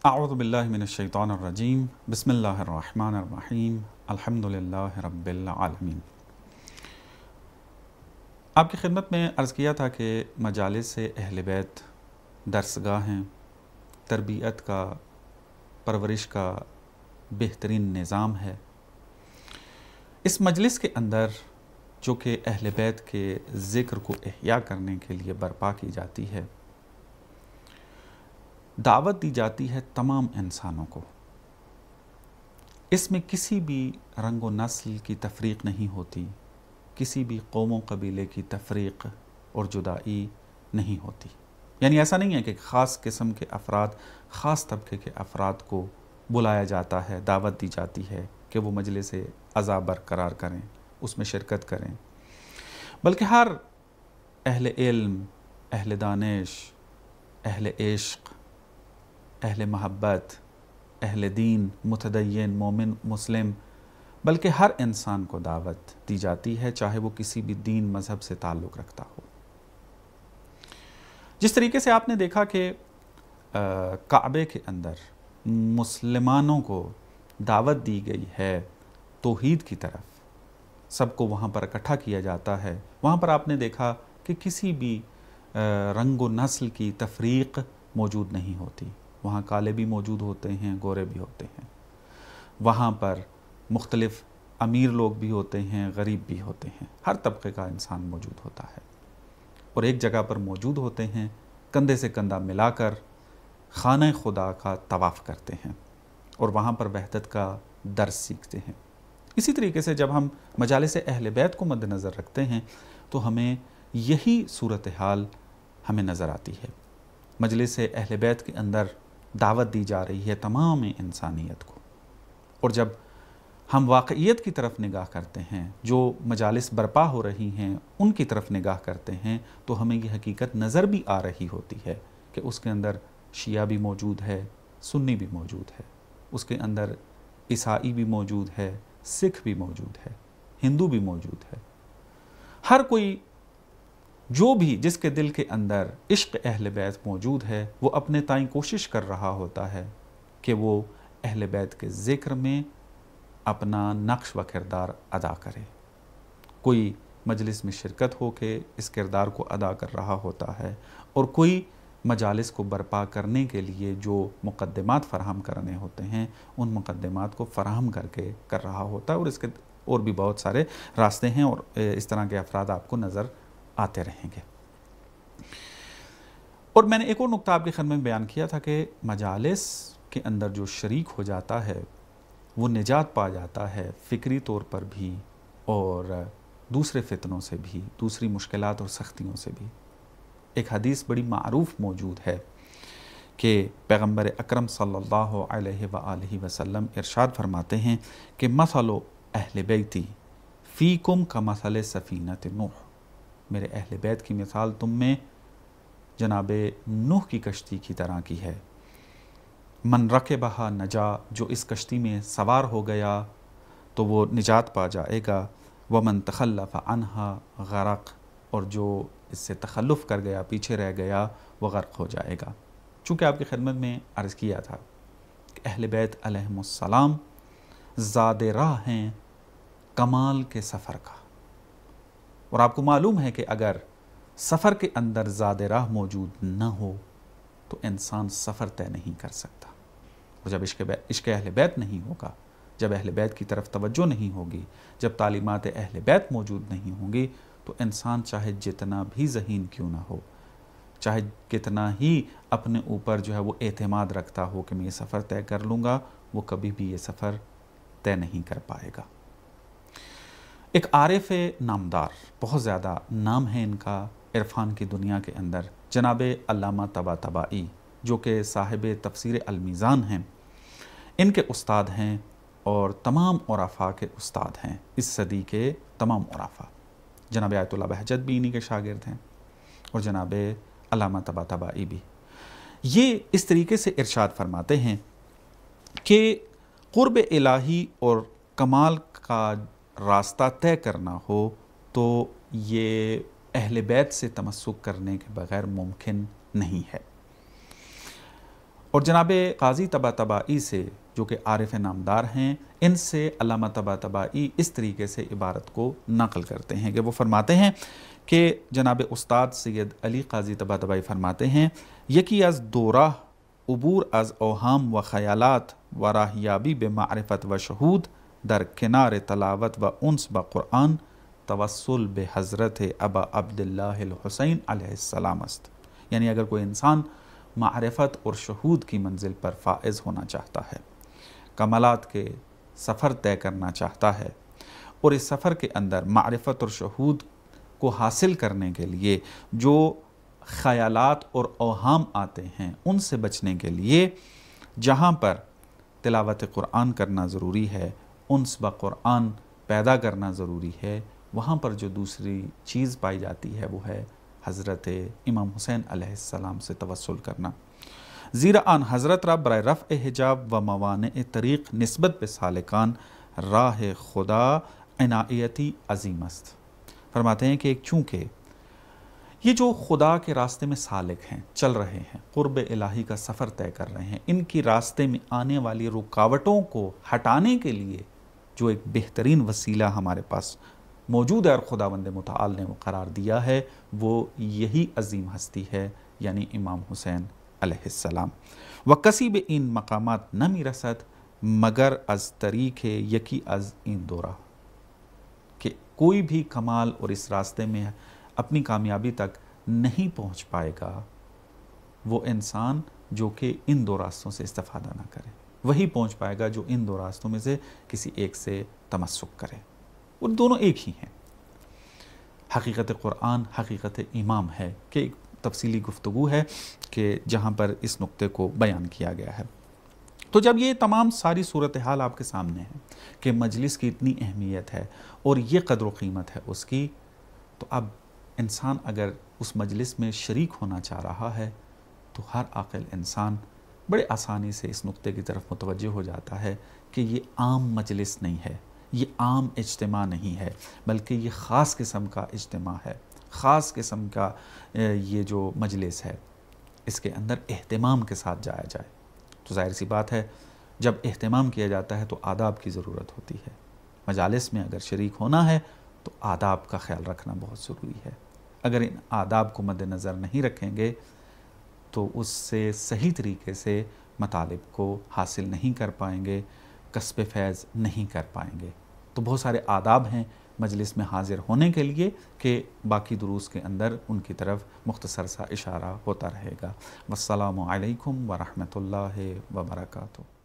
الحمد لله رب العالمين आपकी ख़िदमत में अर्ज़ किया था कि मजालस अहल बैत हैं तरबियत का परवरिश का बेहतरीन निज़ाम है इस मजलिस के अंदर जो कि अहल बैत के ज़िक्र को अहिया करने के लिए बर्पा की जाती है दावत दी जाती है तमाम इंसानों को इसमें किसी भी रंग नस्ल की तफरीक नहीं होती किसी भी कौमों कबीले की तफरीक और जुदाई नहीं होती यानी ऐसा नहीं है कि ख़ास किस्म के अफराद ख़ास तबके के अफराद को बुलाया जाता है दावत दी जाती है कि वो मजलिस अज़ा बरकरार करें उसमें शिरकत करें बल्कि हर अहल इल्म अहल दानश अहल इश्क़ अहल महब्बत अहल दीन मुतदयन मोमिन मुस्लिम बल्कि हर इंसान को दावत दी जाती है चाहे वो किसी भी दीन मज़हब से ताल्लुक़ रखता हो जिस तरीके से आपने देखा कि काबे के अंदर मुसलमानों को दावत दी गई है तोहीद की तरफ सबको वहाँ पर इकट्ठा किया जाता है वहाँ पर आपने देखा कि किसी भी रंग नस्ल की तफरीक मौजूद नहीं होती वहाँ काले भी मौजूद होते हैं गोरे भी होते हैं वहाँ पर मुख्तलिफ़ अमीर लोग भी होते हैं गरीब भी होते हैं हर तबके का इंसान मौजूद होता है और एक जगह पर मौजूद होते हैं कंधे से कंधा मिलाकर खाना खुदा का तवाफ़ करते हैं और वहाँ पर वहदत का दर्ज सीखते हैं इसी तरीके से जब हम मजालस अहल बैत को मद्दनज़र रखते हैं तो हमें यही सूरत हाल हमें नज़र आती है मजलिस अहल बैत के अंदर दावत दी जा रही है तमाम इंसानियत को और जब हम वाकईत की तरफ निगाह करते हैं जो मजालस बर्पा हो रही हैं उनकी तरफ निगाह करते हैं तो हमें ये हकीकत नज़र भी आ रही होती है कि उसके अंदर शिया भी मौजूद है सुन्नी भी मौजूद है उसके अंदर ईसाई भी मौजूद है सिख भी मौजूद है हिंदू भी मौजूद है हर कोई जो भी जिसके दिल के अंदर इश्क अहल बैत मौजूद है वो अपने ताई कोशिश कर रहा होता है कि वो अहल बैत के ज़िक्र में अपना नक्श व किरदार अदा करे कोई मजलिस में शिरकत हो के इस किरदार को अदा कर रहा होता है और कोई मजालस को बर्पा करने के लिए जो मुकदमात फ़राहम करने होते हैं उन मुकदमात को फ़राहम करके कर रहा होता है और इसके और भी बहुत सारे रास्ते हैं और इस तरह के अफराद आपको नज़र आते रहेंगे और मैंने एक और नुकता आपके खन में बयान किया था कि मजालस के अंदर जो शरीक हो जाता है वो निजात पा जाता है फ़िक्री तौर पर भी और दूसरे फितनों से भी दूसरी मुश्किल और सख्तियों से भी एक हदीस बड़ी मरूफ मौजूद है कि पैगम्बर अक्रम सल्लल्लाहु अलैहि वसल्लम इरशाद फरमाते हैं कि मसलो अहल बैती फ़ीकुम का मसल सफ़ीनत नूह मेरे अहल बैत की मिसाल तुम में जनाब नूह की कश्ती की तरह की है मन रखे बहा नजा जो इस कश्ती में सवार हो गया तो वो निजात पा जाएगा व मन तखल्लफ़ अनहा गरक और जो इससे तखल्लुफ़ कर गया पीछे रह गया वह गर्क हो जाएगा चूँकि आपकी खिदमत में अर्ज़ किया था कि अहल बैत अलहसलाम ज़ाद राह हैं कमाल के सफ़र का और आपको मालूम है कि अगर सफ़र के अंदर ज़्यादा राह मौजूद न हो तो इंसान सफ़र तय नहीं कर सकता और जब इश्क इश्क अहल बैत नहीं होगा जब अहल बैत की तरफ तवज्जो नहीं होगी जब तालीमत अहल बैत मौजूद नहीं होंगी तो इंसान चाहे जितना भी जहीन क्यों ना हो चाहे कितना ही अपने ऊपर जो है वो एतमाद रखता हो कि मैं ये सफ़र तय कर लूँगा वो कभी भी ये सफ़र तय नहीं कर पाएगा एक आरिफ नामदार बहुत ज़्यादा नाम है इनका इरफान की दुनिया के अंदर जनाब अल्लामा तबा तबाई जो कि साहिब तफसर अलमीज़ान हैं इनके उस्ताद हैं और तमाम औरफा के उस्ताद हैं इस सदी के तमाम औरफा जनाब आयतुल्ला बहजत भी इन्हीं के शागिर्द हैं और जनाब अलामा तबा तबाई भी ये इस तरीके से इरशाद फरमाते हैं कि इलाही और कमाल का रास्ता तय करना हो तो ये अहल बैत से तमस्क करने के बगैर मुमकिन नहीं है और जनाब काजी तबा तबाई से जो कि आरफ नामदार हैं इनसे अलामा तबा तबाई इस तरीके से इबारत को नकल करते हैं कि वो फरमाते हैं कि जनाब उस्ताद सैद अली काजी तबा तबाई फरमाते हैं यकी अज़ दोरा अबूर अज़ अहम व ख़यालात व राहयाबी बेमारफ़त व शहूद در کنار तलावत व उनस ब कुरान तवसल बे हज़रत अबा अब्दुल्लाहसैन सलाम अस्त यानी अगर कोई इंसान मारफत और शहूद की मंजिल पर फाइज होना चाहता है कमलात के सफ़र तय करना चाहता है और इस सफ़र के अंदर मारफत और शहूद को हासिल करने के लिए जो ख़यालात और अहाम आते हैं उनसे बचने के लिए जहाँ पर तिलावत कुरान करना ज़रूरी है उन्स ब कुरान पैदा करना ज़रूरी है वहाँ पर जो दूसरी चीज़ पाई जाती है वो है हज़रत इमाम हुसैन आसमाम से तवसल करना ज़ीरा आन हज़रत रा बर रफ़ हिजाब व मवान तरीक़ नस्बत पे सालकान राह खुदा इनायती अजीमस्त फरमाते हैं कि चूँकि ये जो खुदा के रास्ते में सालिक हैं चल रहे हैं क़ुरब इलाही का सफ़र तय कर रहे हैं इनकी रास्ते में आने वाली रुकावटों को हटाने के लिए जो एक बेहतरीन वसीला हमारे पास मौजूद है और खुदा बंद मताल ने वो करार दिया है वो यही अजीम हस्ती है यानी इमाम हुसैन अलैहिस्सलाम व कसीब इन मकाम न मिरसत मगर अज तरीक है यकी अज इन दौरा कि कोई भी कमाल और इस रास्ते में अपनी कामयाबी तक नहीं पहुँच पाएगा वो इंसान जो कि इन दो रास्तों से इस्ता ना करे वही पहुंच पाएगा जो इन दो रास्तों में से किसी एक से तमस्क करे और दोनों एक ही हैं हकीकत क़ुरान हकीकत इमाम है कि एक तफसली गुफ्तु है कि जहाँ पर इस नुक्ते को बयान किया गया है तो जब ये तमाम सारी सूरत हाल आपके सामने है कि मजलिस की इतनी अहमियत है और ये कदर कीमत है उसकी तो अब इंसान अगर उस मजलिस में शरीक होना चाह रहा है तो हर आकल इंसान बड़े आसानी से इस नुक्ते की तरफ मुतवजह हो जाता है कि ये आम मजलिस नहीं है ये आम इज्तम नहीं है बल्कि ये ख़ास किस्म का इज्तम है ख़ास किस्म का ये जो मजलिस है इसके अंदर अहतमाम के साथ जाया जाए तो जाहिर सी बात है जब अहतमाम किया जाता है तो आदाब की ज़रूरत होती है मजालस में अगर शरीक होना है तो आदाब का ख्याल रखना बहुत ज़रूरी है अगर इन आदाब को मद्दनज़र नहीं रखेंगे तो उससे सही तरीके से मतालब को हासिल नहीं कर पाएंगे कस्ब फैज़ नहीं कर पाएंगे तो बहुत सारे आदाब हैं मजलिस में हाजिर होने के लिए कि बाकी दुरूस के अंदर उनकी तरफ मुख्तसर सा इशारा होता रहेगा वालकम वरहमल वबरकू